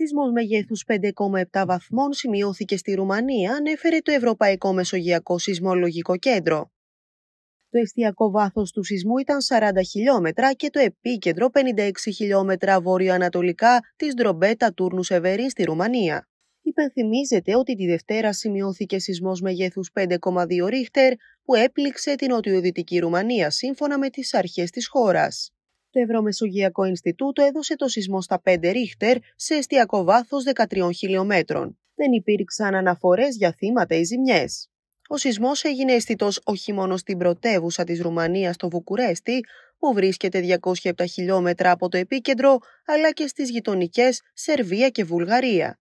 Σεισμός μεγέθους 5,7 βαθμών σημειώθηκε στη Ρουμανία, ανέφερε το Ευρωπαϊκό Μεσογειακό Σεισμολογικό Κέντρο. Το εστιακό βάθος του σεισμού ήταν 40 χιλιόμετρα και το επίκεντρο 56 χιλιόμετρα βόρειο-ανατολικά της Ντρομπέτα Τούρνου Σεβερή στη Ρουμανία. Υπενθυμίζεται ότι τη Δευτέρα σημειώθηκε σεισμός μεγέθους 5,2 ρίχτερ που έπληξε την νοτιοδυτική Ρουμανία σύμφωνα με τις αρχές της χώρας. Το Ευρωμεσογειακό Ινστιτούτο έδωσε το σεισμό στα 5 ρίχτερ σε εστιακό βάθος 13 χιλιόμετρων. Δεν υπήρξαν αναφορές για θύματα ή ζημιές. Ο σεισμός έγινε αισθητός όχι μόνο στην πρωτεύουσα της Ρουμανίας, το Βουκουρέστι, που βρίσκεται 207 χιλιόμετρα από το επίκεντρο, αλλά και στις γειτονικές Σερβία και Βουλγαρία.